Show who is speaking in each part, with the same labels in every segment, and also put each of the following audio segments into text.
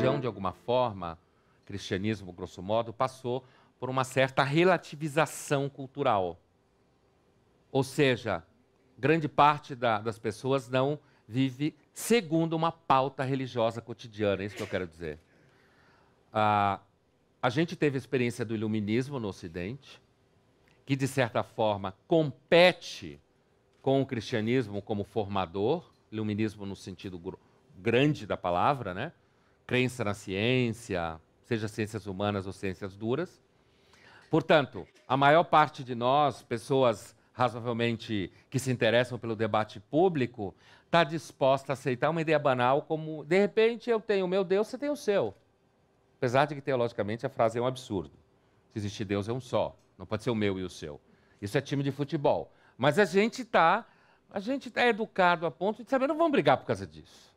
Speaker 1: religião, de alguma forma, cristianismo, grosso modo, passou por uma certa relativização cultural. Ou seja, grande parte da, das pessoas não vive segundo uma pauta religiosa cotidiana, é isso que eu quero dizer. Ah, a gente teve a experiência do iluminismo no Ocidente, que de certa forma compete com o cristianismo como formador, iluminismo no sentido grande da palavra, né? crença na ciência, seja ciências humanas ou ciências duras. Portanto, a maior parte de nós, pessoas razoavelmente que se interessam pelo debate público, está disposta a aceitar uma ideia banal como, de repente, eu tenho o meu Deus, você tem o seu. Apesar de que, teologicamente, a frase é um absurdo. Se existe Deus, é um só. Não pode ser o meu e o seu. Isso é time de futebol. Mas a gente está a gente está educado a ponto de saber, não vamos brigar por causa disso.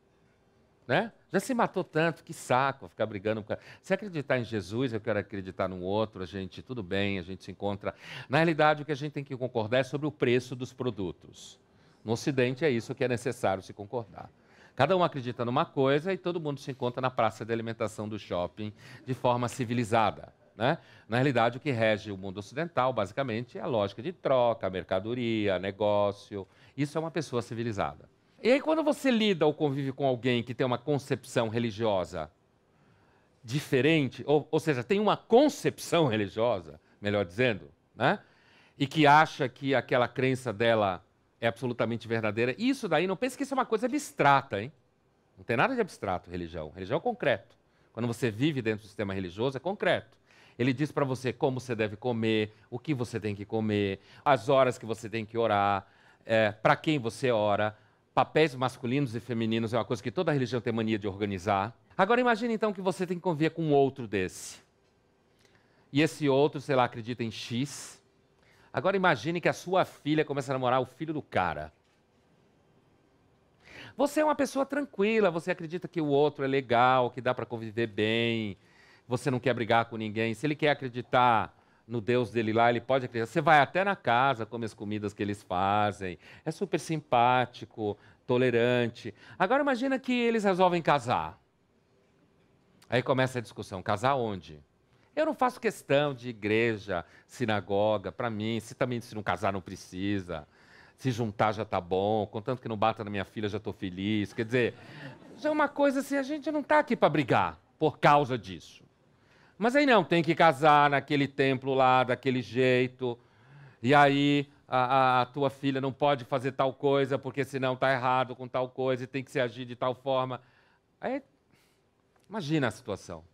Speaker 1: Né? Já se matou tanto, que saco ficar brigando. Se acreditar em Jesus, eu quero acreditar no outro, a gente, tudo bem, a gente se encontra. Na realidade, o que a gente tem que concordar é sobre o preço dos produtos. No Ocidente, é isso que é necessário se concordar. Cada um acredita numa coisa e todo mundo se encontra na praça de alimentação do shopping de forma civilizada. Né? Na realidade, o que rege o mundo ocidental, basicamente, é a lógica de troca, mercadoria, negócio. Isso é uma pessoa civilizada. E aí, quando você lida ou convive com alguém que tem uma concepção religiosa diferente, ou, ou seja, tem uma concepção religiosa, melhor dizendo, né? e que acha que aquela crença dela é absolutamente verdadeira, isso daí, não pense que isso é uma coisa abstrata, hein? Não tem nada de abstrato religião. Religião é concreto. Quando você vive dentro do sistema religioso, é concreto. Ele diz para você como você deve comer, o que você tem que comer, as horas que você tem que orar, é, para quem você ora papéis masculinos e femininos é uma coisa que toda religião tem mania de organizar. Agora imagine então que você tem que conviver com um outro desse. E esse outro, sei lá, acredita em X. Agora imagine que a sua filha começa a namorar o filho do cara. Você é uma pessoa tranquila, você acredita que o outro é legal, que dá para conviver bem, você não quer brigar com ninguém. Se ele quer acreditar no Deus dele lá, ele pode acreditar. Você vai até na casa, come as comidas que eles fazem. É super simpático, tolerante. Agora imagina que eles resolvem casar. Aí começa a discussão, casar onde? Eu não faço questão de igreja, sinagoga, para mim, se também se não casar não precisa. Se juntar já tá bom, contanto que não bata na minha filha já estou feliz. Quer dizer, já é uma coisa assim, a gente não está aqui para brigar por causa disso. Mas aí não, tem que casar naquele templo lá, daquele jeito. E aí a, a, a tua filha não pode fazer tal coisa, porque senão está errado com tal coisa e tem que se agir de tal forma. Aí, imagina a situação.